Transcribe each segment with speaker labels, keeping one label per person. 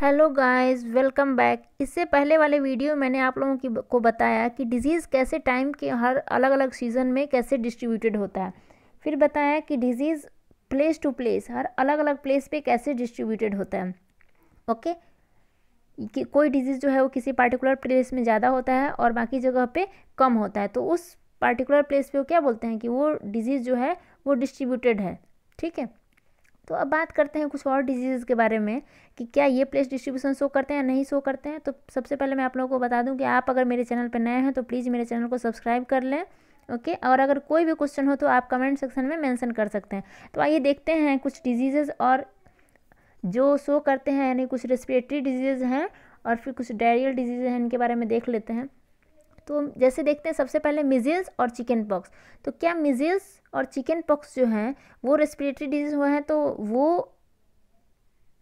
Speaker 1: hello guys welcome back इससे पहले वाले वीडियो में मैंने आप लोगों की को बताया कि डिजीज़ कैसे टाइम के हर अलग अलग सीज़न में कैसे डिस्ट्रीब्यूटेड होता है फिर बताया कि डिजीज़ प्लेस टू प्लेस हर अलग अलग प्लेस पे कैसे डिस्ट्रीब्यूटेड होता है ओके कि कोई डिजीज़ जो है वो किसी पार्टिकुलर प्लेस में ज़्यादा होता है और बाकी जगह पर कम होता है तो उस पार्टिकुलर प्लेस पर वो क्या बोलते हैं कि वो डिजीज़ जो है वो डिस्ट्रीब्यूटेड है ठीक है तो अब बात करते हैं कुछ और डिजीज़ के बारे में कि क्या ये प्लेस डिस्ट्रीब्यूशन शो करते हैं या नहीं शो करते हैं तो सबसे पहले मैं आप लोगों को बता दूं कि आप अगर मेरे चैनल पर नए हैं तो प्लीज़ मेरे चैनल को सब्सक्राइब कर लें ओके और अगर कोई भी क्वेश्चन हो तो आप कमेंट सेक्शन में मैंसन कर सकते हैं तो आइए देखते हैं कुछ डिजीज़ और जो शो करते हैं यानी कुछ रेस्पिरेटरी डिजीज़ हैं और फिर कुछ डायरियल डिजीज़ हैं इनके बारे में देख लेते हैं तो जैसे देखते हैं सबसे पहले मिजिल्स और चिकन पॉक्स तो क्या मिजिल्स और चिकन पॉक्स जो हैं वो रेस्पिरेटरी डिजीज हुए हैं तो वो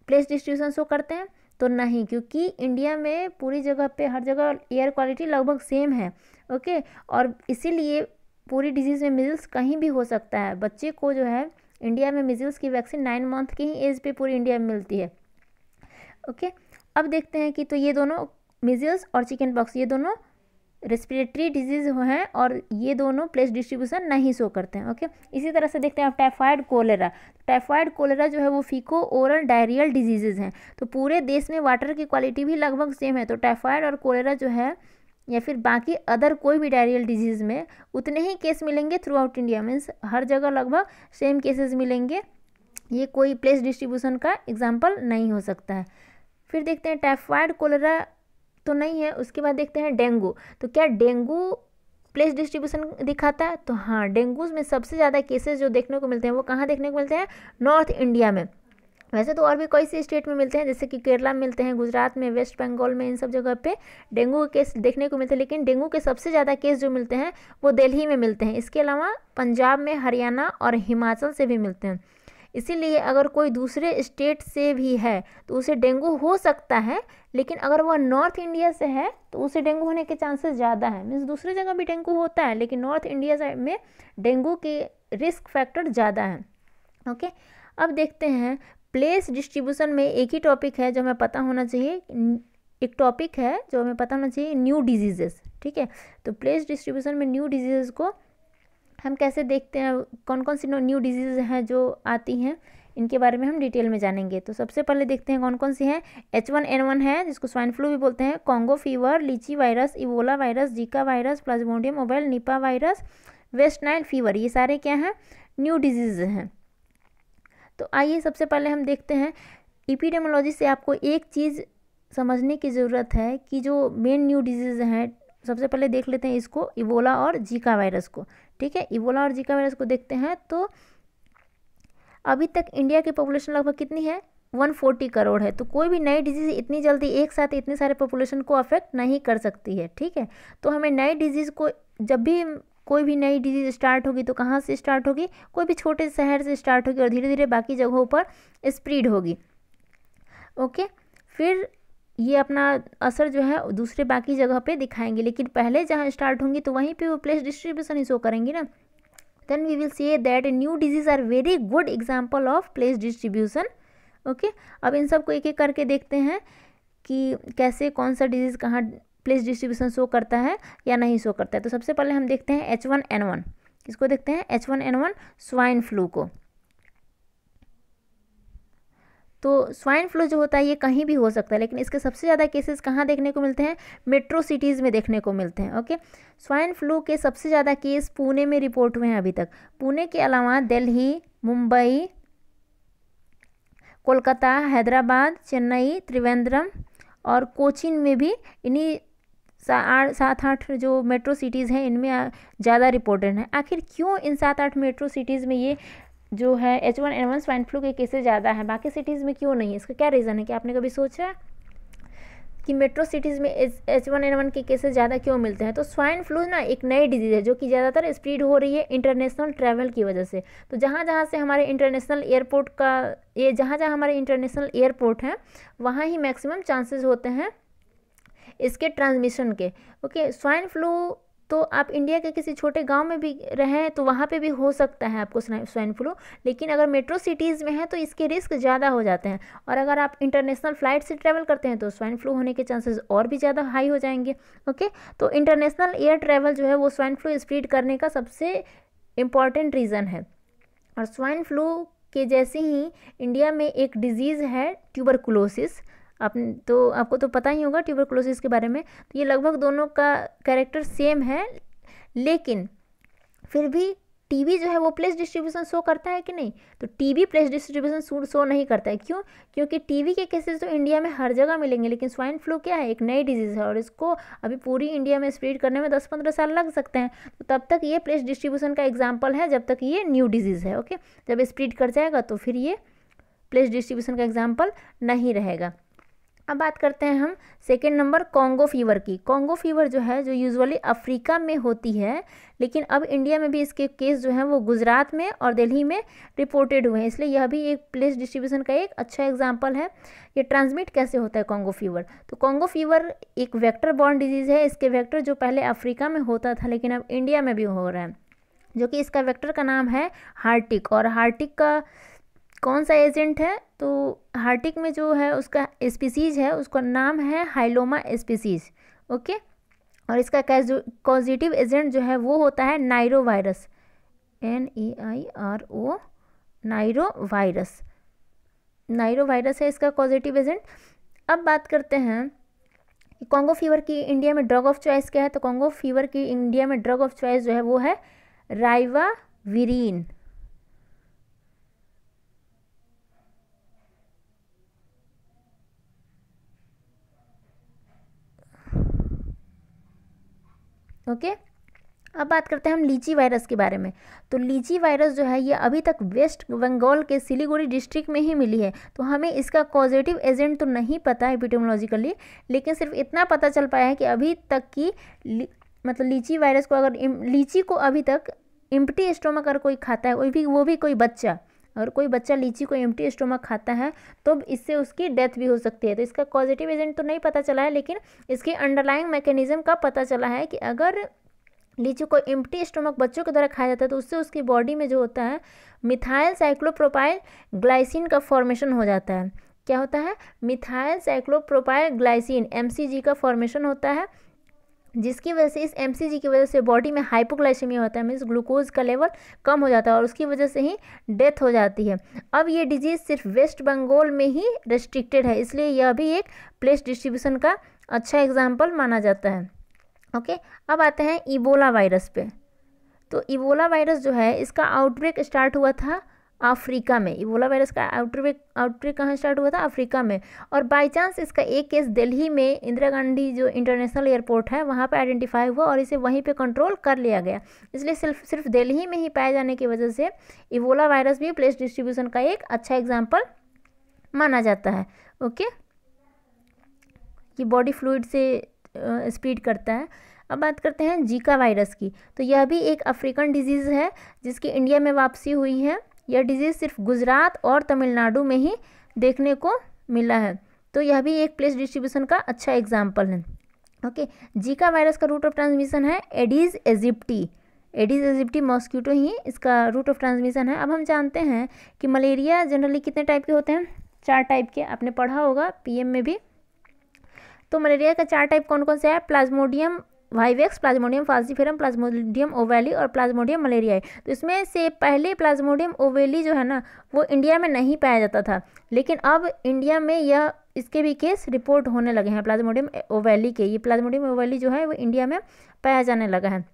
Speaker 1: प्लेस डिस्ट्रीब्यूशन शो करते हैं तो नहीं क्योंकि इंडिया में पूरी जगह पे हर जगह एयर क्वालिटी लगभग सेम है ओके और इसीलिए पूरी डिजीज़ में मिजल्स कहीं भी हो सकता है बच्चे को जो है इंडिया में मिजल्स की वैक्सीन नाइन मंथ की ही एज पे पूरी इंडिया में मिलती है ओके अब देखते हैं कि तो ये दोनों मिजल्स और चिकन पॉक्स ये दोनों रेस्पिरेटरी डिजीज हैं और ये दोनों प्लेस डिस्ट्रीब्यूशन नहीं शो करते हैं ओके इसी तरह से देखते हैं आप टाइफाइड कोलेरा टाइफाइड कोलेरा जो है वो फीको ओरल डायरियल डिजीजेज हैं तो पूरे देश में वाटर की क्वालिटी भी लगभग सेम है तो टाइफाइड और कोलेरा जो है या फिर बाकी अदर कोई भी डायरियल डिजीज़ में उतने ही केस मिलेंगे थ्रू आउट इंडिया मीन्स हर जगह लगभग सेम केसेस मिलेंगे ये कोई प्लेस डिस्ट्रीब्यूशन का एग्जाम्पल नहीं हो सकता है फिर देखते हैं टाइफाइड कोलेरा तो नहीं है उसके बाद देखते हैं डेंगू तो क्या डेंगू प्लेस डिस्ट्रीब्यूशन दिखाता है तो हाँ डेंगू में सबसे ज़्यादा केसेस जो देखने को मिलते हैं वो कहाँ देखने को मिलते हैं नॉर्थ इंडिया में वैसे तो और भी कई से स्टेट में मिलते हैं जैसे कि केरला में मिलते हैं गुजरात में वेस्ट बंगाल में इन सब जगह पे डेंगू के केस देखने को मिलते हैं लेकिन डेंगू के सबसे ज़्यादा केस जो मिलते हैं वो दिल्ली में मिलते हैं इसके अलावा पंजाब में हरियाणा और हिमाचल से भी मिलते हैं इसीलिए अगर कोई दूसरे स्टेट से भी है तो उसे डेंगू हो सकता है लेकिन अगर वह नॉर्थ इंडिया से है तो उसे डेंगू होने के चांसेस ज़्यादा है मीन्स दूसरी जगह भी डेंगू होता है लेकिन नॉर्थ इंडिया साइड में डेंगू के रिस्क फैक्टर ज़्यादा है ओके अब देखते हैं प्लेस डिस्ट्रीब्यूशन में एक ही टॉपिक है जो हमें पता होना चाहिए एक टॉपिक है जो हमें पता होना चाहिए न्यू डिजीजेस ठीक है तो प्लेस डिस्ट्रीब्यूशन में न्यू डिजीजेस को हम कैसे देखते हैं कौन कौन सी न्यू डिजीज़ हैं जो आती हैं इनके बारे में हम डिटेल में जानेंगे तो सबसे पहले देखते हैं कौन कौन सी हैं एच वन एन वन है जिसको स्वाइन फ्लू भी बोलते हैं Congo fever litchi virus Ebola virus Zika virus plasmodium mobile Nipah virus West Nile fever ये सारे क्या हैं न्यू डिजीज़ हैं तो आइए सबसे पहले हम देखते हैं इपीडेमोलॉजी से आपको एक चीज़ समझने की ज़रूरत है कि जो मेन न्यू डिजीज़ हैं सबसे पहले देख लेते हैं इसको इवोला और जीका वायरस को ठीक है इबोला और जीका वायरस को देखते हैं तो अभी तक इंडिया की पॉपुलेशन लगभग कितनी है 140 करोड़ है तो कोई भी नई डिजीज़ इतनी जल्दी एक साथ इतने सारे पॉपुलेशन को अफेक्ट नहीं कर सकती है ठीक है तो हमें नई डिजीज़ को जब भी कोई भी नई डिजीज़ स्टार्ट होगी तो कहाँ से स्टार्ट होगी कोई भी छोटे शहर से स्टार्ट होगी और धीरे धीरे बाकी जगहों पर स्प्रीड होगी ओके फिर ये अपना असर जो है दूसरे बाकी जगह पे दिखाएंगे लेकिन पहले जहाँ स्टार्ट होंगी तो वहीं पे वो प्लेस डिस्ट्रीब्यूशन ही शो करेंगी ना then we will see that new disease are very good example of place distribution okay अब इन सबको एक एक करके देखते हैं कि कैसे कौन सा डिजीज़ कहाँ प्लेस डिस्ट्रीब्यूशन शो करता है या नहीं शो करता है तो सबसे पहले हम देखते हैं एच वन एन वन किसको देखते हैं H one N one swine flu को तो स्वाइन फ्लू जो होता है ये कहीं भी हो सकता है लेकिन इसके सबसे ज़्यादा केसेस कहाँ देखने को मिलते हैं मेट्रो सिटीज़ में देखने को मिलते हैं ओके स्वाइन फ्लू के सबसे ज़्यादा केस पुणे में रिपोर्ट हुए हैं अभी तक पुणे के अलावा दिल्ली मुंबई कोलकाता हैदराबाद चेन्नई त्रिवेंद्रम और कोचिन में भी इन्हीं सात आठ जो मेट्रो सिटीज़ हैं इनमें ज़्यादा रिपोर्टेड हैं आखिर क्यों इन सात आठ मेट्रो सिटीज़ में ये जो है H one N one swine flu के केसेस ज़्यादा हैं बाकी सिटीज़ में क्यों नहीं है इसका क्या रीज़न है कि आपने कभी सोचा है कि मेट्रो सिटीज़ में एच वन एन वन के केसेस ज़्यादा क्यों मिलते हैं तो स्वाइन फ्लू ना एक नई डिजीज़ है जो कि ज़्यादातर स्प्रीड हो रही है इंटरनेशनल ट्रैवल की वजह से तो जहाँ जहाँ से हमारे इंटरनेशनल एयरपोर्ट का ये जहाँ जहाँ हमारे इंटरनेशनल एयरपोर्ट हैं वहाँ ही मैक्सिमम चांसेज होते हैं इसके ट्रांसमिशन के ओके स्वाइन फ्लू तो आप इंडिया के किसी छोटे गांव में भी रहें तो वहाँ पे भी हो सकता है आपको स्वाइन फ्लू लेकिन अगर मेट्रो सिटीज़ में हैं तो इसके रिस्क ज़्यादा हो जाते हैं और अगर आप इंटरनेशनल फ़्लाइट से ट्रैवल करते हैं तो स्वाइन फ्लू होने के चांसेस और भी ज़्यादा हाई हो जाएंगे ओके तो इंटरनेशनल एयर ट्रैवल जो है वो स्वाइन फ्लू स्प्रीड करने का सबसे इम्पॉर्टेंट रीज़न है और स्वाइन फ्लू के जैसे ही इंडिया में एक डिजीज़ है ट्यूबरकुलोसिस आप तो आपको तो पता ही होगा ट्यूबरकुलोसिस के बारे में तो ये लगभग दोनों का कैरेक्टर सेम है लेकिन फिर भी टीबी जो है वो प्लेस डिस्ट्रीब्यूशन शो करता है कि नहीं तो TB place distribution suit show नहीं करता है क्यों क्योंकि टीबी के केसेस तो इंडिया में हर जगह मिलेंगे लेकिन स्वाइन फ्लू क्या है एक नई डिजीज़ है और इसको अभी पूरी इंडिया में स्प्रेड करने में दस पंद्रह साल लग सकते हैं तो तब तक ये प्लेस डिस्ट्रीब्यूशन का एग्जाम्पल है जब तक ये न्यू डिजीज़ है ओके जब स्प्रीड कर जाएगा तो फिर ये प्लेस डिस्ट्रीब्यूशन का एग्जाम्पल नहीं रहेगा अब बात करते हैं हम सेकेंड नंबर कॉन्गो फीवर की कॉन्गो फीवर जो है जो यूजुअली अफ्रीका में होती है लेकिन अब इंडिया में भी इसके केस जो हैं वो गुजरात में और दिल्ली में रिपोर्टेड हुए हैं इसलिए यह भी एक प्लेस डिस्ट्रीब्यूशन का एक अच्छा एग्जाम्पल है ये ट्रांसमिट कैसे होता है कॉन्गो फीवर तो कॉन्गो फीवर एक वैक्टर बॉर्न डिजीज़ है इसके वैक्टर जो पहले अफ्रीका में होता था लेकिन अब इंडिया में भी हो रहा है जो कि इसका वैक्टर का नाम है हार्टिक और हार्टिक का कौन सा एजेंट है तो हार्टिक में जो है उसका स्पीसीज है उसका नाम है हाइलोमा स्पीसीज ओके और इसका कॉजिटिव एजेंट जो है वो होता है nairo virus N E e I R O nairo virus nairo virus है इसका कॉजिटिव एजेंट अब बात करते हैं कॉन्गो फीवर की इंडिया में ड्रग ऑफ चॉइस क्या है तो कॉन्गो फीवर की इंडिया में ड्रग ऑफ चॉइस जो है वो है राइवा विरीन ओके अब बात करते हैं हम लीची वायरस के बारे में तो लीची वायरस जो है ये अभी तक वेस्ट बंगाल के सिलीगुड़ी डिस्ट्रिक्ट में ही मिली है तो हमें इसका कॉजिटिव एजेंट तो नहीं पता है एपिटोमोलॉजिकली लेकिन सिर्फ इतना पता चल पाया है कि अभी तक की मतलब लीची वायरस को अगर लीची को अभी तक इम्पटी स्टोमक अगर कोई खाता है वो भी वो भी कोई बच्चा और कोई बच्चा लीची को एम्प्टी स्टोमक खाता है तो इससे उसकी डेथ भी हो सकती है तो इसका पॉजिटिव एजेंट तो नहीं पता चला है लेकिन इसकी अंडरलाइंग मैकेनिज्म का पता चला है कि अगर लीची को एम्प्टी स्टोमक बच्चों के द्वारा खाया जाता है तो उससे उसकी बॉडी में जो होता है मिथाइल साइक्लोप्रोपाइल ग्लाइसिन का फॉर्मेशन हो जाता है क्या होता है मिथाइल साइक्लोप्रोपाइल ग्लाइसिन एम का फॉर्मेशन होता है जिसकी वजह से इस एम की वजह से बॉडी में हाइपोग्लाइसेमिया होता है मीन्स ग्लूकोज का लेवल कम हो जाता है और उसकी वजह से ही डेथ हो जाती है अब ये डिजीज़ सिर्फ वेस्ट बंगाल में ही रेस्ट्रिक्टेड है इसलिए यह भी एक प्लेस डिस्ट्रीब्यूशन का अच्छा एग्जाम्पल माना जाता है ओके अब आते हैं इबोला वायरस पे तो इबोला वायरस जो है इसका आउटब्रेक स्टार्ट हुआ था अफ्रीका में इबोला वायरस का आउटब्रेक आउटब्रेक कहाँ स्टार्ट हुआ था अफ्रीका में और बाय चांस इसका एक केस दिल्ली में इंदिरा गांधी जो इंटरनेशनल एयरपोर्ट है वहाँ पर आइडेंटिफाई हुआ और इसे वहीं पे कंट्रोल कर लिया गया इसलिए सिर्फ सिर्फ दिल्ली में ही पाए जाने की वजह से इबोला वायरस भी प्लेस डिस्ट्रीब्यूशन का एक अच्छा एग्जाम्पल माना जाता है ओके कि बॉडी फ्लूड से स्पीड करता है अब बात करते हैं जीका वायरस की तो यह भी एक अफ्रीकन डिजीज़ है जिसकी इंडिया में वापसी हुई है यह डिजीज़ सिर्फ गुजरात और तमिलनाडु में ही देखने को मिला है तो यह भी एक प्लेस डिस्ट्रीब्यूशन का अच्छा एग्जाम्पल है ओके जीका वायरस का रूट ऑफ ट्रांसमिशन है Aedes aegypti Aedes aegypti mosquito ही इसका रूट ऑफ ट्रांसमिशन है अब हम जानते हैं कि मलेरिया जनरली कितने टाइप के होते हैं चार टाइप के आपने पढ़ा होगा पीएम में भी तो मलेरिया का चार टाइप कौन कौन से है Plasmodium vivax Plasmodium falciparum Plasmodium ovale और प्लाज्मोडियम मलेरिया तो इसमें से पहले प्लाज्मोडियम ओवेली जो है ना वो इंडिया में नहीं पाया जाता था लेकिन अब इंडिया में यह इसके भी केस रिपोर्ट होने लगे हैं प्लाज्मोडियम ओवेली के ये प्लाज्मोडियम ओवेली जो है वो इंडिया में पाया जाने लगा है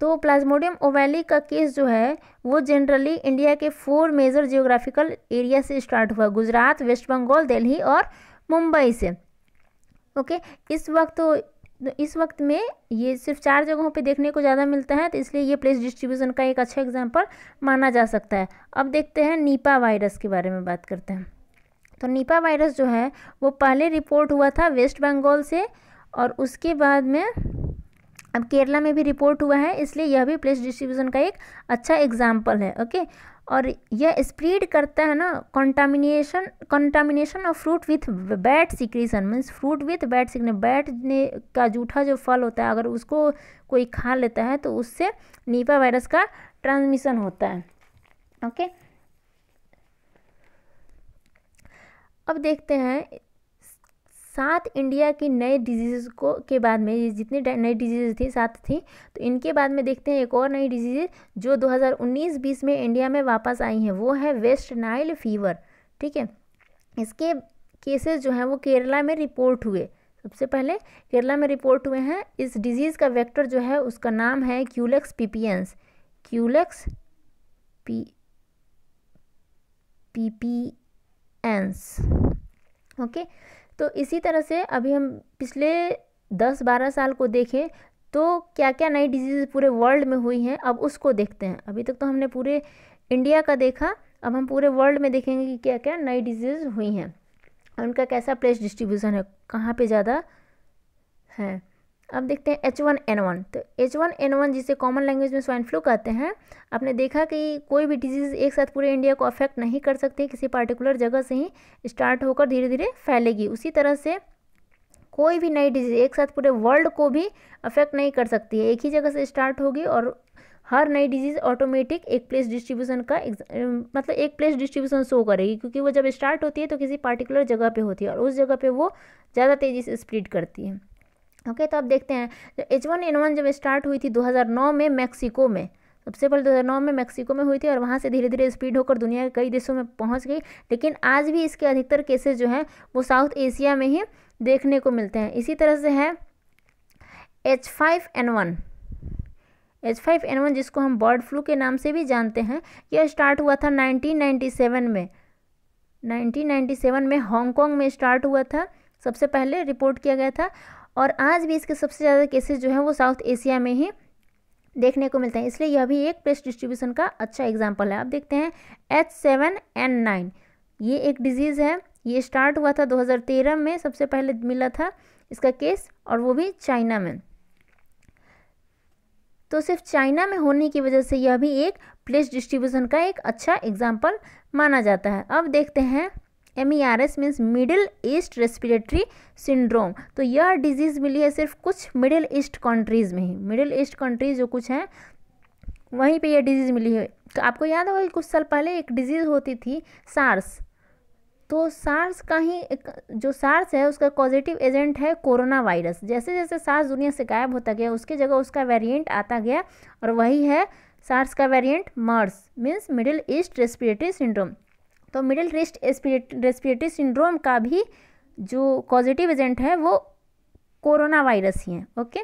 Speaker 1: तो प्लाज्मोडियम ओवेली का केस जो है वो जनरली इंडिया के फोर मेजर जियोग्राफिकल एरिया से स्टार्ट हुआ गुजरात वेस्ट बंगाल दिल्ली और मुंबई से ओके इस वक्त तो इस वक्त में ये सिर्फ चार जगहों पे देखने को ज़्यादा मिलता है तो इसलिए ये प्लेस डिस्ट्रीब्यूशन का एक अच्छा एग्जाम्पल माना जा सकता है अब देखते हैं नीपा वायरस के बारे में बात करते हैं तो नीपा वायरस जो है वो पहले रिपोर्ट हुआ था वेस्ट बंगाल से और उसके बाद में अब केरला में भी रिपोर्ट हुआ है इसलिए यह भी प्लेस डिस्ट्रीब्यूशन का एक अच्छा एग्जाम्पल है ओके और यह स्प्रीड करता है ना contamination contamination of fruit with bat secretion means fruit with bat secretion bat ने का जूठा जो फल होता है अगर उसको कोई खा लेता है तो उससे नीपा वायरस का ट्रांसमिशन होता है ओके अब देखते हैं सात इंडिया के नए डिजीज़ को के बाद में ये जितनी नई डिजीज़ थी सात थी तो इनके बाद में देखते हैं एक और नई डिजीज़ जो 2019-20 में इंडिया में वापस आई हैं वो है वेस्ट नाइल फीवर ठीक है इसके केसेस जो हैं वो केरला में रिपोर्ट हुए सबसे पहले केरला में रिपोर्ट हुए हैं इस डिजीज़ का वेक्टर जो है उसका नाम है Culex pipiens Culex P pipiens okay तो इसी तरह से अभी हम पिछले दस बारह साल को देखें तो क्या क्या नई डिजीज़ पूरे वर्ल्ड में हुई हैं अब उसको देखते हैं अभी तक तो हमने पूरे इंडिया का देखा अब हम पूरे वर्ल्ड में देखेंगे कि क्या क्या नई डिजीज़ हुई हैं उनका कैसा प्लेस डिस्ट्रीब्यूशन है कहाँ पे ज़्यादा है अब देखते हैं एच वन एन वन तो एच वन एन वन जिसे कॉमन लैंग्वेज में स्वाइन फ्लू कहते हैं आपने देखा कि कोई भी डिजीज़ एक साथ पूरे इंडिया को अफेक्ट नहीं कर सकती किसी पार्टिकुलर जगह से ही स्टार्ट होकर धीरे धीरे फैलेगी उसी तरह से कोई भी नई डिजीज़ एक साथ पूरे वर्ल्ड को भी अफेक्ट नहीं कर सकती है एक ही जगह से स्टार्ट होगी और हर नई डिजीज़ ऑटोमेटिक एक प्लेस डिस्ट्रीब्यूशन का मतलब एक प्लेस डिस्ट्रीब्यूशन शो करेगी क्योंकि वो जब स्टार्ट होती है तो किसी पार्टिकुलर जगह पे होती है और उस जगह पे वो ज़्यादा तेज़ी से स्प्रेड करती है ओके okay, तो आप देखते हैं एच वन एन वन जब स्टार्ट हुई थी 2009 में मैक्सिको में सबसे पहले 2009 में मैक्सिको में हुई थी और वहाँ से धीरे धीरे स्पीड होकर दुनिया के कई देशों में पहुँच गई लेकिन आज भी इसके अधिकतर केसेस जो हैं वो साउथ एशिया में ही देखने को मिलते हैं इसी तरह से है H five N one H five N one जिसको हम बर्ड फ्लू के नाम से भी जानते हैं यह स्टार्ट हुआ था 1997 में 1997 में हांगकांग में स्टार्ट हुआ था सबसे पहले रिपोर्ट किया गया था और आज भी इसके सबसे ज़्यादा केसेस जो हैं वो साउथ एशिया में ही देखने को मिलते हैं इसलिए यह भी एक पेस्ट डिस्ट्रीब्यूशन का अच्छा एग्जाम्पल है आप देखते हैं एच सेवन एन नाइन ये एक डिजीज़ है ये स्टार्ट हुआ था 2013 में सबसे पहले मिला था इसका केस और वो भी चाइना में तो सिर्फ चाइना में होने की वजह से यह भी एक प्लेस डिस्ट्रीब्यूशन का एक अच्छा एग्जाम्पल माना जाता है अब देखते हैं M E R S means Middle East respiratory syndrome तो यह डिजीज़ मिली है सिर्फ कुछ मिडिल ईस्ट कंट्रीज़ में ही मिडिल ईस्ट कंट्रीज़ जो कुछ हैं वहीं पे यह डिजीज़ मिली है तो आपको याद होगा कि कुछ साल पहले एक डिजीज़ होती थी सार्स तो सार्स का ही एक जो सार्स है उसका पॉजिटिव एजेंट है कोरोना वायरस जैसे जैसे सार्स दुनिया से गायब होता गया उसकी जगह उसका वेरिएंट आता गया और वही है सार्स का variant MERS means Middle East respiratory syndrome तो मिडिल रिस्ट रेस्पिरेटरी सिंड्रोम का भी जो पॉजिटिव एजेंट है वो कोरोना वायरस ही है ओके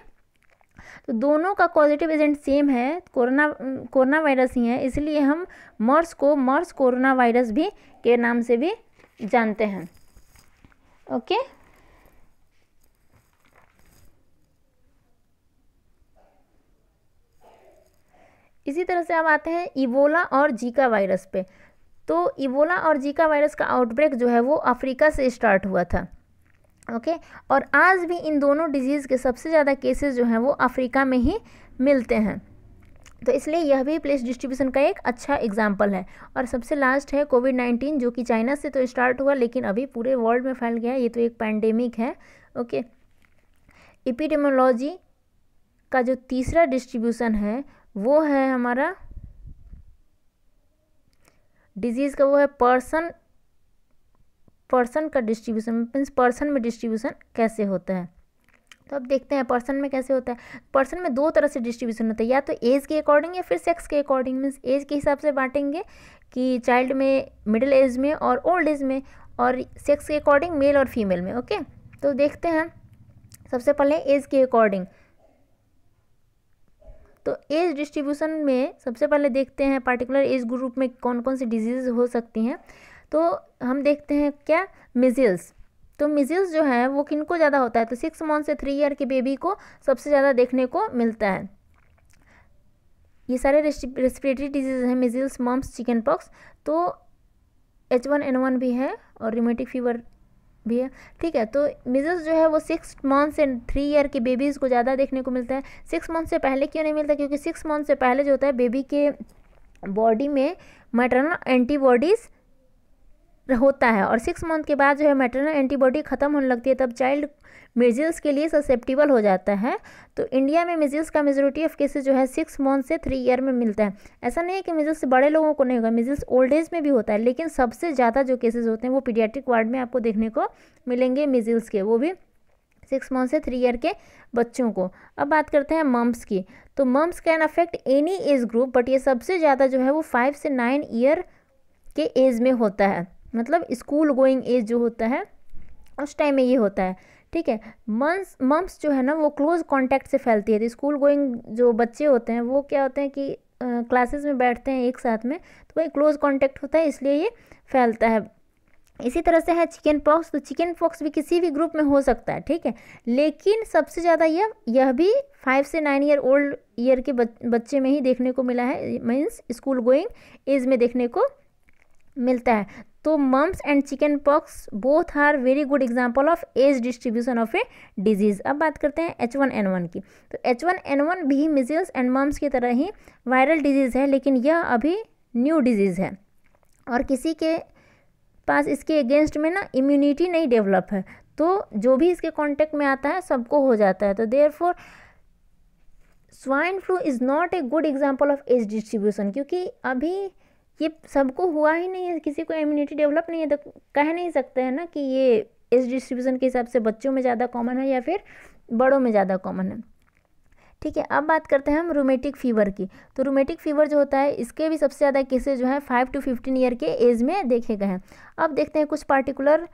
Speaker 1: तो दोनों का पॉजिटिव एजेंट सेम है कोरोना कोरोना वायरस ही है इसलिए हम मर्स को मर्स कोरोना वायरस भी के नाम से भी जानते हैं ओके इसी तरह से अब आते हैं इबोला और जीका वायरस पे तो इबोला और जीका वायरस का आउटब्रेक जो है वो अफ्रीका से स्टार्ट हुआ था ओके और आज भी इन दोनों डिजीज़ के सबसे ज़्यादा केसेस जो हैं वो अफ्रीका में ही मिलते हैं तो इसलिए यह भी प्लेस डिस्ट्रीब्यूशन का एक अच्छा एग्जाम्पल है और सबसे लास्ट है कोविड नाइन्टीन जो कि चाइना से तो स्टार्ट हुआ लेकिन अभी पूरे वर्ल्ड में फैल गया ये तो एक पैंडेमिक है ओके एपिडेमोलॉजी का जो तीसरा डिस्ट्रीब्यूशन है वो है हमारा डिजीज़ का वो है पर्सन पर्सन का डिस्ट्रीब्यूशन मीन्स पर्सन में डिस्ट्रीब्यूशन कैसे होता है तो अब देखते हैं पर्सन में कैसे होता है पर्सन में दो तरह से डिस्ट्रीब्यूशन होता है या तो एज के अकॉर्डिंग या फिर सेक्स के अकॉर्डिंग मीन्स एज के हिसाब से बांटेंगे कि चाइल्ड में मिडिल एज में और ओल्ड एज में और सेक्स के अकॉर्डिंग मेल और फीमेल में ओके तो देखते हैं सबसे पहले एज के अकॉर्डिंग तो एज डिस्ट्रीब्यूशन में सबसे पहले देखते हैं पार्टिकुलर एज ग्रुप में कौन कौन सी डिजीज हो सकती हैं तो हम देखते हैं क्या मिजिल्स तो मिजिल्स जो है वो किनको ज़्यादा होता है तो सिक्स मंथ से थ्री ईयर के बेबी को सबसे ज़्यादा देखने को मिलता है ये सारे रेस्पिरेटरी डिजीज हैं मिजिल्स मम्स चिकन पॉक्स तो एच वन एन वन भी है और रिमेटिक फीवर भी है ठीक है तो मिजस जो है वो six months and three year के बेबीज़ को ज़्यादा देखने को मिलता है सिक्स मंथ से पहले क्यों नहीं मिलता क्योंकि सिक्स मंथ से पहले जो होता है बेबी के बॉडी में मैटरनल एंटीबॉडीज़ होता है और सिक्स मंथ के बाद जो है मैटरनल एंटीबॉडी ख़त्म होने लगती है तब चाइल्ड मिजिल्स के लिए ससेप्टिबल हो जाता है तो इंडिया में मिजिल्स का मेजोरिटी ऑफ केसेस जो है सिक्स मंथ से थ्री ईयर में मिलता है ऐसा नहीं है कि मिजिल्स बड़े लोगों को नहीं होगा मिजिल्स ओल्ड एज में भी होता है लेकिन सबसे ज़्यादा जो केसेज होते हैं वो पीडियाट्रिक वार्ड में आपको देखने को मिलेंगे मिजिल्स के वो भी सिक्स मंथ से थ्री ईयर के बच्चों को अब बात करते हैं मम्स की तो mumps can affect any age group but ये सबसे ज़्यादा जो है वो फाइव से नाइन ईयर के एज में होता है मतलब स्कूल गोइंग एज जो होता है उस टाइम में ये होता है ठीक है मम्स मम्स जो है ना वो क्लोज कांटेक्ट से फैलती है तो स्कूल गोइंग जो बच्चे होते हैं वो क्या होते हैं कि क्लासेस में बैठते हैं एक साथ में तो वही क्लोज कांटेक्ट होता है इसलिए ये फैलता है इसी तरह से है चिकन पॉक्स तो चिकन पॉक्स भी किसी भी ग्रुप में हो सकता है ठीक है लेकिन सबसे ज़्यादा यह यह भी फाइव से नाइन ईयर ओल्ड ईयर के बच्चे में ही देखने को मिला है मीन्स स्कूल गोइंग एज में देखने को मिलता है तो mumps and chicken pox both are very good example of age distribution of a disease अब बात करते हैं एच वन एन वन की तो एच वन एन वन भी मिजल्स एंड मम्स की तरह ही वायरल डिजीज़ है लेकिन यह अभी न्यू डिजीज़ है और किसी के पास इसके अगेंस्ट में ना इम्यूनिटी नहीं डेवलप है तो जो भी इसके कॉन्टेक्ट में आता है सबको हो जाता है तो therefore swine flu is not a good example of age distribution क्योंकि अभी ये सबको हुआ ही नहीं है किसी को इम्यूनिटी डेवलप नहीं है तो कह नहीं सकते हैं ना कि ये एज डिस्ट्रीब्यूशन के हिसाब से बच्चों में ज़्यादा कॉमन है या फिर बड़ों में ज़्यादा कॉमन है ठीक है अब बात करते हैं हम रोमेटिक फीवर की तो रोमेटिक फीवर जो होता है इसके भी सबसे ज़्यादा केसेज जो है फाइव टू फिफ्टीन ईयर के एज में देखे गए हैं अब देखते हैं कुछ पार्टिकुलर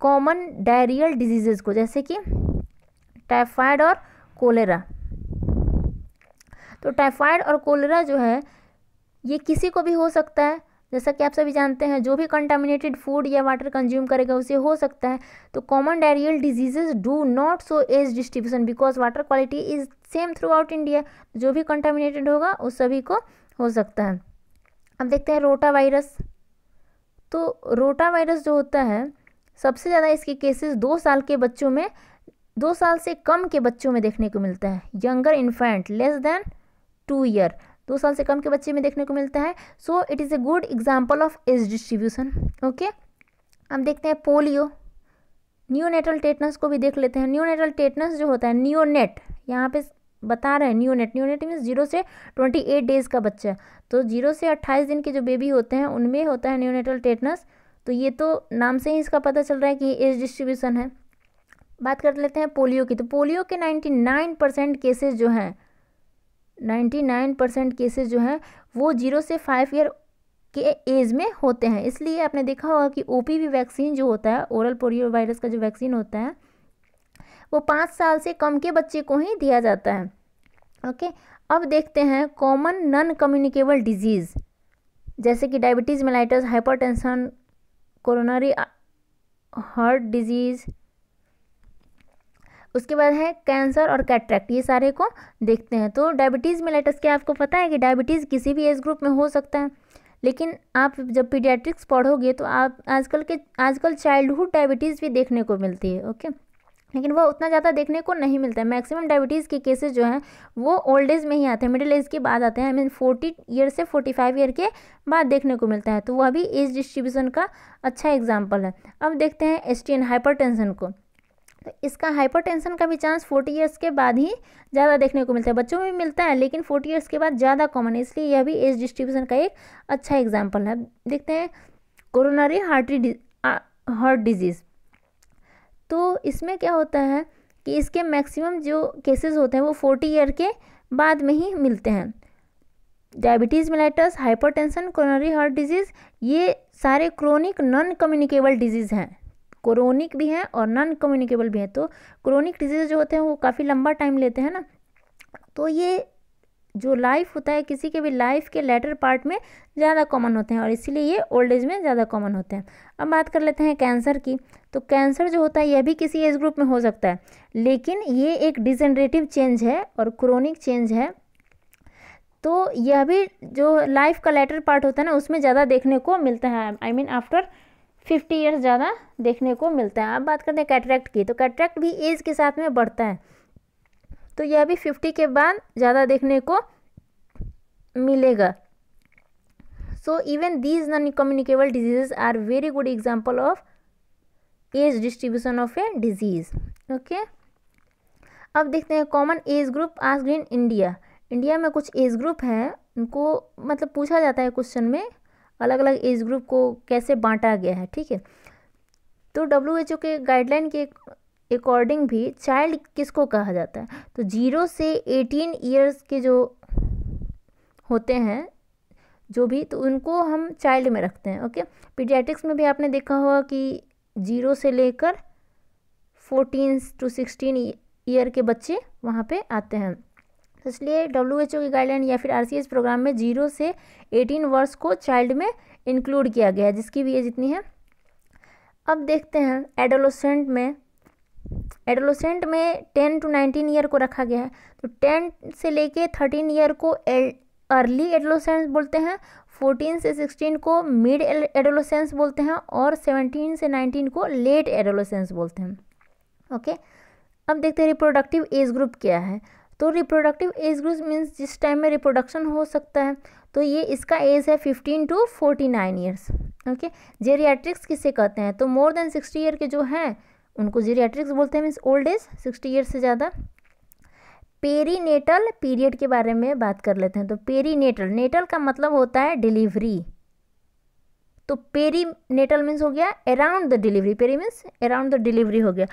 Speaker 1: कॉमन डायरियल डिजीजेज को जैसे कि टाइफाइड और कोलेरा तो टाइफाइड और कोलेरा जो है ये किसी को भी हो सकता है जैसा कि आप सभी जानते हैं जो भी कंटामिनेटेड फूड या वाटर कंज्यूम करेगा उसे हो सकता है तो common diarrhoeal diseases do not show age distribution because water quality is same throughout India जो भी कंटामिनेटेड होगा उस सभी को हो सकता है अब देखते हैं रोटा वायरस तो रोटा वायरस जो होता है सबसे ज़्यादा इसके केसेस दो साल के बच्चों में दो साल से कम के बच्चों में देखने को मिलता है younger infant less than two year दो साल से कम के बच्चे में देखने को मिलता है so it is a good example of age distribution okay हम देखते हैं पोलियो न्यूनेटल टेटनस को भी देख लेते हैं न्यूनेटल टेटनस जो होता है न्यूनेट यहाँ पे बता रहे हैं न्यूनेट न्यूनेट मीन्स जीरो से ट्वेंटी एट डेज़ का बच्चा तो जीरो से अट्ठाईस दिन के जो बेबी होते हैं उनमें होता है न्यूनेटल टेटनस तो ये तो नाम से ही इसका पता चल रहा है कि एज डिस्ट्रीब्यूशन है बात कर लेते हैं पोलियो की तो पोलियो के नाइन्टी नाइन परसेंट केसेज जो हैं नाइन्टी नाइन परसेंट केसेज जो हैं वो जीरो से फाइव ईयर के एज में होते हैं इसलिए आपने देखा होगा कि ओ वैक्सीन जो होता है ओरल पोलियो वायरस का जो वैक्सीन होता है वो पाँच साल से कम के बच्चे को ही दिया जाता है ओके अब देखते हैं कॉमन नॉन कम्युनिकेबल डिजीज़ जैसे कि diabetes mellitus hypertension coronary heart disease उसके बाद है कैंसर और कैट्रैक्ट ये सारे को देखते हैं तो डायबिटीज़ में लेटस के आपको पता है कि डायबिटीज़ किसी भी एज ग्रुप में हो सकता है लेकिन आप जब पीडियाट्रिक्स पढ़ोगे तो आप आजकल के आजकल चाइल्डहुड डायबिटीज़ भी देखने को मिलती है ओके लेकिन वो उतना ज़्यादा देखने को नहीं मिलता है मैक्सिमम डायबिटीज़ के केसेस जो हैं वो ओल्ड एज में ही आते हैं मिडिल एज के बाद आते हैं आई मीन फोर्टी ईयर से फोर्टी फाइव ईयर के बाद देखने को मिलता है तो वह भी एज डिस्ट्रीब्यूशन का अच्छा एग्जाम्पल है अब देखते हैं S T N hypertension को तो इसका हाइपरटेंशन का भी चांस फोर्टी ईयर्स के बाद ही ज़्यादा देखने को मिलता है बच्चों में भी मिलता है लेकिन फोर्टी ईयर्स के बाद ज़्यादा कॉमन है इसलिए यह भी एज डिस्ट्रीब्यूशन का एक अच्छा एग्जाम्पल है देखते हैं कोरोनरी हार्टी हार्ट डिजीज़ तो इसमें क्या होता है कि इसके मैक्सिमम जो केसेस होते हैं वो फोर्टी ईयर के बाद में ही मिलते हैं diabetes mellitus hypertension coronary heart disease ये सारे क्रोनिक नॉन कम्युनिकेबल डिजीज़ हैं क्रोनिक भी हैं और नॉन कम्युनिकेबल भी हैं तो क्रोनिक डिजीज जो होते हैं वो काफ़ी लंबा टाइम लेते हैं ना तो ये जो लाइफ होता है किसी के भी लाइफ के लेटर पार्ट में ज़्यादा कॉमन होते हैं और इसीलिए ये ओल्ड एज में ज़्यादा कॉमन होते हैं अब बात कर लेते हैं कैंसर की तो कैंसर जो होता है यह भी किसी एज ग्रुप में हो सकता है लेकिन ये एक डिजेनरेटिव चेंज है और क्रोनिक चेंज है तो यह भी जो लाइफ का लेटर पार्ट होता है ना उसमें ज़्यादा देखने को मिलता है I mean after fifty years ज़्यादा देखने को मिलता है अब बात करते हैं कैटरेक्ट की तो कैटरेक्ट भी एज के साथ में बढ़ता है तो यह भी फिफ्टी के बाद ज़्यादा देखने को मिलेगा so even these non communicable diseases are very good example of age distribution of a disease okay अब देखते हैं कॉमन एज ग्रुप आज ग्रीन इंडिया इंडिया में कुछ एज ग्रुप हैं उनको मतलब पूछा जाता है क्वेश्चन में अलग अलग एज ग्रुप को कैसे बांटा गया है ठीक है तो डब्ल्यू एच ओ के गाइडलाइन के अकॉर्डिंग भी चाइल्ड किसको कहा जाता है तो जीरो से एटीन ईयर्स के जो होते हैं जो भी तो उनको हम चाइल्ड में रखते हैं ओके पीडियाटिक्स में भी आपने देखा होगा कि जीरो से लेकर फोर्टीन टू सिक्सटीन ईयर के बच्चे वहाँ पे आते हैं तो इसलिए डब्ल्यू की गाइडलाइन या फिर आर सी प्रोग्राम में जीरो से एटीन वर्ष को चाइल्ड में इंक्लूड किया गया है जिसकी भी एज इतनी है अब देखते हैं एडोलोसेंट में एडोलोसेंट में टेन टू नाइनटीन ईयर को रखा गया है तो टेन से लेके थर्टीन ईयर को अर्ली एडोलोसेंस बोलते हैं फोर्टीन से सिक्सटीन को मिड एडोलोसेंस बोलते हैं और सेवनटीन से नाइनटीन को लेट एडोलोसेंस बोलते हैं ओके अब देखते हैं रिप्रोडक्टिव एज ग्रुप क्या है तो रिप्रोडक्टिव एज ग्रुप मीन्स जिस टाइम में रिप्रोडक्शन हो सकता है तो ये इसका एज है fifteen to forty nine years okay geriatrics किसे कहते हैं तो मोर देन सिक्सटी ईयर के जो हैं उनको जेरियाट्रिक्स बोलते हैं means old age sixty year से ज़्यादा पेरीनेटल पीरियड के बारे में बात कर लेते हैं तो पेरीनेटल नेटल का मतलब होता है डिलीवरी तो पेरी नेटल मीन्स हो गया around the delivery peri means around the delivery हो गया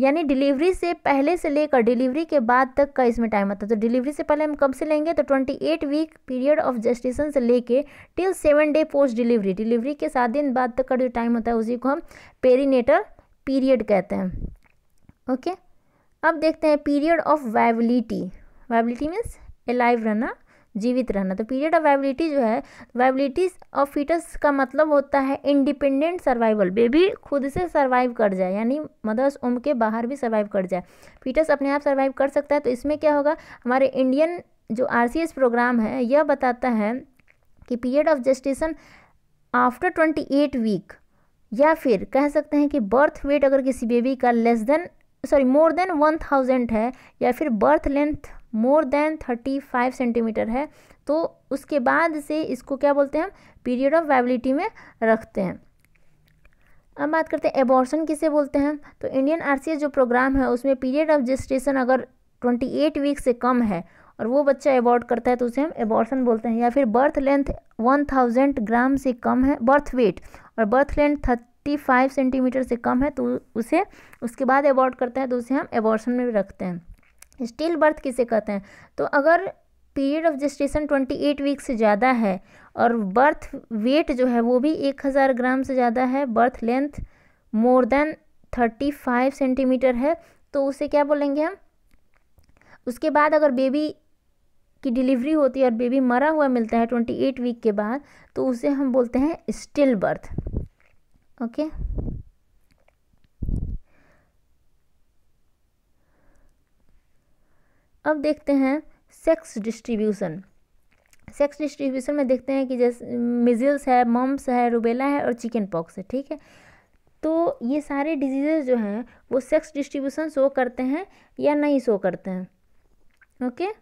Speaker 1: यानी डिलीवरी से पहले से लेकर डिलीवरी के बाद तक का इसमें टाइम आता है तो डिलीवरी से पहले हम कब से लेंगे तो twenty eight week period of gestation से लेके till seven day post delivery delivery के सात दिन बाद तक का जो टाइम होता है उसी को हम पेरीनेटर पीरियड कहते हैं ओके अब देखते हैं period of viability viability means alive रहना जीवित रहना तो पीरियड ऑफ वाइबिलिटी जो है वाइबिलिटी ऑफ फीटस का मतलब होता है इंडिपेंडेंट सर्वाइवल बेबी खुद से सर्वाइव कर जाए यानी मदर्स उम के बाहर भी सर्वाइव कर जाए फीटस अपने आप सर्वाइव कर सकता है तो इसमें क्या होगा हमारे इंडियन जो आर प्रोग्राम है यह बताता है कि period of gestation after twenty eight week या फिर कह सकते हैं कि बर्थ वेट अगर किसी बेबी का less than sorry more than one thousand है या फिर birth length more than thirty five centimetre है तो उसके बाद से इसको क्या बोलते हैं हम पीरियड ऑफ वाइबिलिटी में रखते हैं अब बात करते हैं एबॉर्सन किसे बोलते हैं तो इंडियन आर जो प्रोग्राम है उसमें पीरियड ऑफ रजिस्ट्रेशन अगर ट्वेंटी एट वीक से कम है और वो बच्चा एबॉर्ट करता है तो उसे हम एबॉर्सन बोलते हैं या फिर birth length one thousand gram से कम है बर्थ वेट और birth length thirty five centimetre से कम है तो उसे उसके बाद एबॉर्ट करता है तो उसे हम एबॉर्सन में भी रखते हैं स्टिल बर्थ किसे कहते हैं तो अगर period of gestation twenty eight week से ज़्यादा है और बर्थ वेट जो है वो भी एक हज़ार ग्राम से ज़्यादा है birth length more than thirty five centimetre है तो उसे क्या बोलेंगे हम उसके बाद अगर बेबी की डिलीवरी होती है और बेबी मरा हुआ मिलता है ट्वेंटी एट वीक के बाद तो उसे हम बोलते हैं स्टिल बर्थ ओके अब देखते हैं सेक्स डिस्ट्रीब्यूशन सेक्स डिस्ट्रीब्यूशन में देखते हैं कि जैसे मिजिल्स है मम्स है रूबेला है और चिकन पॉक्स है ठीक है तो ये सारे डिजीजेज जो हैं वो सेक्स डिस्ट्रीब्यूशन शो करते हैं या नहीं शो करते हैं ओके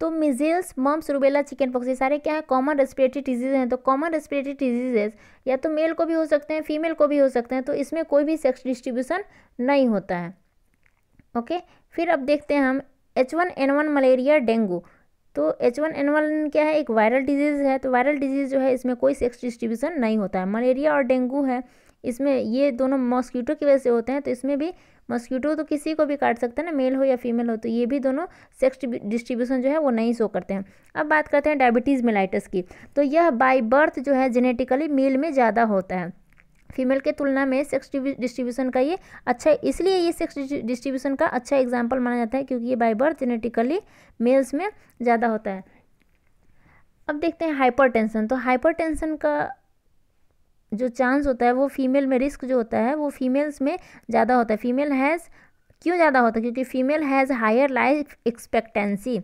Speaker 1: तो measles mumps rubella chicken pox ये सारे क्या है कॉमन रेस्पिरेटरी डिजीज हैं तो कॉमन रेस्पिरेटरी डिजीजेज या तो मेल को भी हो सकते हैं फीमेल को भी हो सकते हैं तो इसमें कोई भी सेक्स डिस्ट्रीब्यूशन नहीं होता है ओके फिर अब देखते हैं हम H one N one malaria dengue तो एच वन एन वन क्या है एक वायरल डिजीज़ है तो वायरल डिजीज़ जो है इसमें कोई सेक्स डिस्ट्रीब्यूशन नहीं होता है मलेरिया और डेंगू है इसमें ये दोनों मॉस्कीटो की वजह से होते हैं तो इसमें भी मॉस्कीटो तो किसी को भी काट सकते हैं ना मेल हो या फीमेल हो तो ये भी दोनों सेक्स डिस्ट्रीब्यूशन जो है वो नहीं शो करते हैं अब बात करते हैं डायबिटीज़ मेलाइटस की तो यह बाई बर्थ जो है जेनेटिकली मेल में ज़्यादा होता है फीमेल के तुलना में सेक्स डिस्ट्रीब्यूशन का ये अच्छा है इसलिए ये सेक्स डिस्ट्रीब्यूशन का अच्छा एग्जाम्पल माना जाता है क्योंकि ये बाई बर्थ जेनेटिकली मेल्स में ज़्यादा होता है अब देखते हैं हाइपरटेंशन तो हाइपरटेंशन का जो चांस होता है वो फीमेल में रिस्क जो होता है वो फीमेल्स में ज़्यादा होता है फीमेल हैज़ क्यों ज़्यादा होता है क्योंकि female has higher life expectancy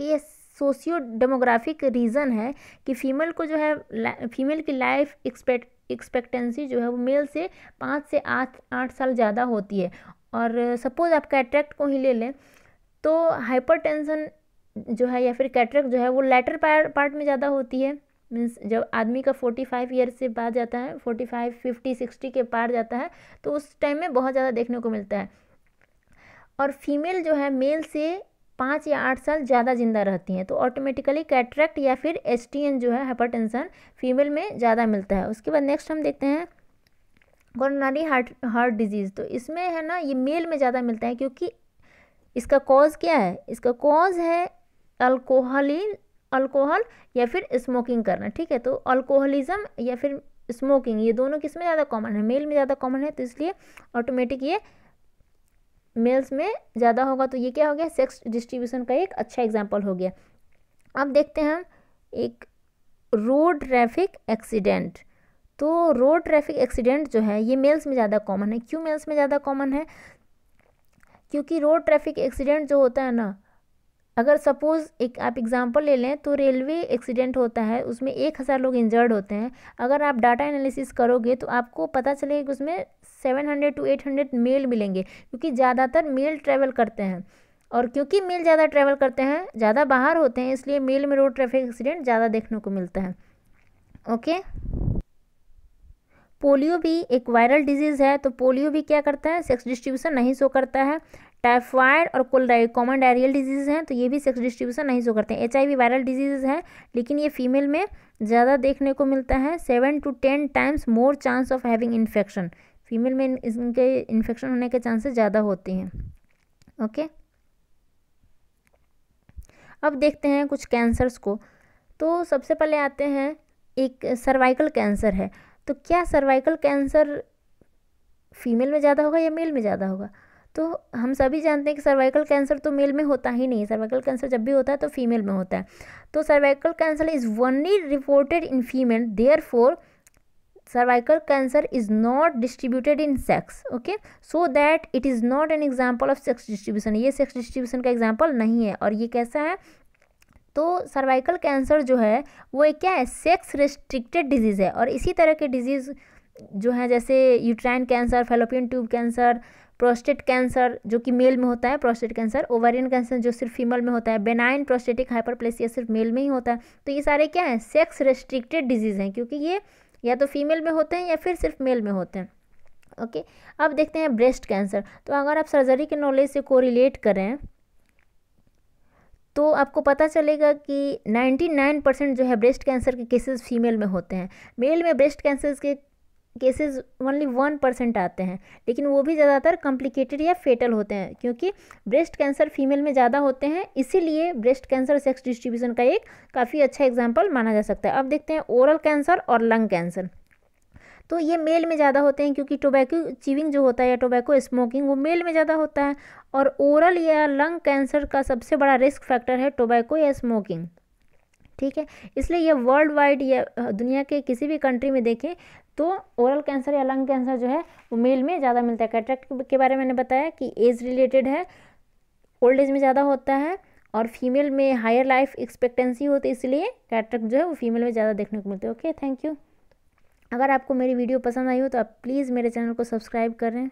Speaker 1: ये सोशियो डेमोग्राफिक रीज़न है कि फीमेल को जो है फीमेल की लाइफ एक्सपेक्ट एक्सपेक्टेंसी जो है वो मेल से पाँच से आठ आठ साल ज़्यादा होती है और सपोज़ आप कैट्रैक्ट को ही ले लें तो हाइपरटेंशन जो है या फिर कैट्रैक्ट जो है वो लेटर पार्ट में ज़्यादा होती है मीन्स जब आदमी का फोर्टी फाइव ईयर से बाद जाता है फोर्टी फाइव फिफ्टी सिक्सटी के पार जाता है तो उस टाइम में बहुत ज़्यादा देखने को मिलता है और फीमेल जो है मेल से पाँच या आठ साल ज़्यादा ज़िंदा रहती हैं तो ऑटोमेटिकली कैटरेक्ट या फिर एस जो है हाइपर फीमेल में ज़्यादा मिलता है उसके बाद नेक्स्ट हम देखते हैं कोरोनरी हार्ट हार्ट डिजीज़ तो इसमें है ना ये मेल में ज़्यादा मिलता है क्योंकि इसका कॉज क्या है इसका कॉज है अल्कोहली अल्कोहल या फिर स्मोकिंग करना ठीक है तो अल्कोहलिज्म या फिर स्मोकिंग ये दोनों किस में ज़्यादा कॉमन है मेल में ज़्यादा कॉमन है तो इसलिए ऑटोमेटिक ये मेल्स में ज़्यादा होगा तो ये क्या हो गया सेक्स डिस्ट्रीब्यूशन का एक अच्छा एग्जाम्पल हो गया अब देखते हैं हम एक रोड ट्रैफिक एक्सीडेंट तो रोड ट्रैफिक एक्सीडेंट जो है ये मेल्स में ज़्यादा कॉमन है क्यों मेल्स में ज़्यादा कॉमन है क्योंकि रोड ट्रैफिक एक्सीडेंट जो होता है ना अगर सपोज़ एक आप एग्ज़ाम्पल ले लें तो रेलवे एक्सीडेंट होता है उसमें एक हज़ार लोग इंजर्ड होते हैं अगर आप डाटा एनालिसिस करोगे तो आपको पता चलेगा कि उसमें seven hundred to eight hundred male मिलेंगे क्योंकि ज़्यादातर मेल ट्रैवल करते हैं और क्योंकि मेल ज़्यादा ट्रैवल करते हैं ज़्यादा बाहर होते हैं इसलिए मेल में रोड ट्रैफिक एक्सीडेंट ज़्यादा देखने को मिलता है ओके पोलियो भी एक वायरल डिजीज़ है तो पोलियो भी क्या करता है सेक्स डिस्ट्रीब्यूशन नहीं शो करता है टाइफाइड और कोल कॉमन डायरियल डिजीज हैं तो ये भी सेक्स डिस्ट्रीब्यूशन नहीं शो करते हैं एच वायरल डिजीज हैं लेकिन ये फीमेल में ज़्यादा देखने को मिलता है seven to ten times more chance of having infection female में इनके इन्फेक्शन होने के चांसेस ज़्यादा होते हैं ओके अब देखते हैं कुछ कैंसर्स को तो सबसे पहले आते हैं एक सर्वाइकल कैंसर है तो क्या सर्वाइकल कैंसर फीमेल में ज़्यादा होगा या मेल में ज़्यादा होगा तो हम सभी जानते हैं कि सर्वाइकल कैंसर तो मेल में होता ही नहीं सर्वाइकल कैंसर जब भी होता है तो फीमेल में होता है तो cervical cancer is only reported in female therefore cervical cancer is not distributed in sex okay so that it is not an example of sex distribution ये सेक्स डिस्ट्रीब्यूशन का एग्जाम्पल नहीं है और ये कैसा है तो सर्वाइकल कैंसर जो है वो एक क्या है सेक्स रिस्ट्रिक्टेड डिजीज़ है और इसी तरह के डिजीज़ जो है जैसे uterine cancer fallopian tube cancer prostate cancer जो कि मेल में होता है प्रोस्टेट कैंसर ओवरियन कैंसर जो सिर्फ फीमेल में होता है बेनाइन प्रोस्टेटिक हाइपरप्लेसिया सिर्फ मेल में ही होता है तो ये सारे क्या हैं सेक्स रेस्ट्रिक्टेड डिजीज़ हैं क्योंकि ये या तो फीमेल में होते हैं या फिर सिर्फ मेल में होते हैं ओके अब देखते हैं ब्रेस्ट कैंसर तो अगर आप सर्जरी के नॉलेज से कोरिलेट करें तो आपको पता चलेगा कि 99 परसेंट जो है ब्रेस्ट कैंसर के केसेस फीमेल में होते हैं मेल में ब्रेस्ट कैंसर के केसेस ओनली वन परसेंट आते हैं लेकिन वो भी ज़्यादातर कॉम्प्लिकेटेड या फेटल होते हैं क्योंकि ब्रेस्ट कैंसर फीमेल में ज़्यादा होते हैं इसीलिए ब्रेस्ट कैंसर सेक्स डिस्ट्रीब्यूशन का एक काफ़ी अच्छा एग्जाम्पल माना जा सकता है अब देखते हैं ओरल कैंसर और लंग कैंसर तो ये मेल में ज़्यादा होते हैं क्योंकि टोबैको चिविंग जो होता है या टोबैको स्मोकिंग वो मेल में ज़्यादा होता है और ओरल या लंग कैंसर का सबसे बड़ा रिस्क फैक्टर है टोबैको या स्मोकिंग ठीक है इसलिए ये वर्ल्ड वाइड या दुनिया के किसी भी कंट्री में देखें तो ओरल कैंसर या लंग कैंसर जो है वो मेल में ज़्यादा मिलता है कैटरेक्ट के बारे में मैंने बताया कि एज रिलेटेड है ओल्ड एज में ज़्यादा होता है और फीमेल में हायर लाइफ एक्सपेक्टेंसी होती है इसलिए कैटरेक्ट जो है वो फीमेल में ज़्यादा देखने को मिलते हैं ओके थैंक यू अगर आपको मेरी वीडियो पसंद आई हो तो आप प्लीज़ मेरे चैनल को सब्सक्राइब करें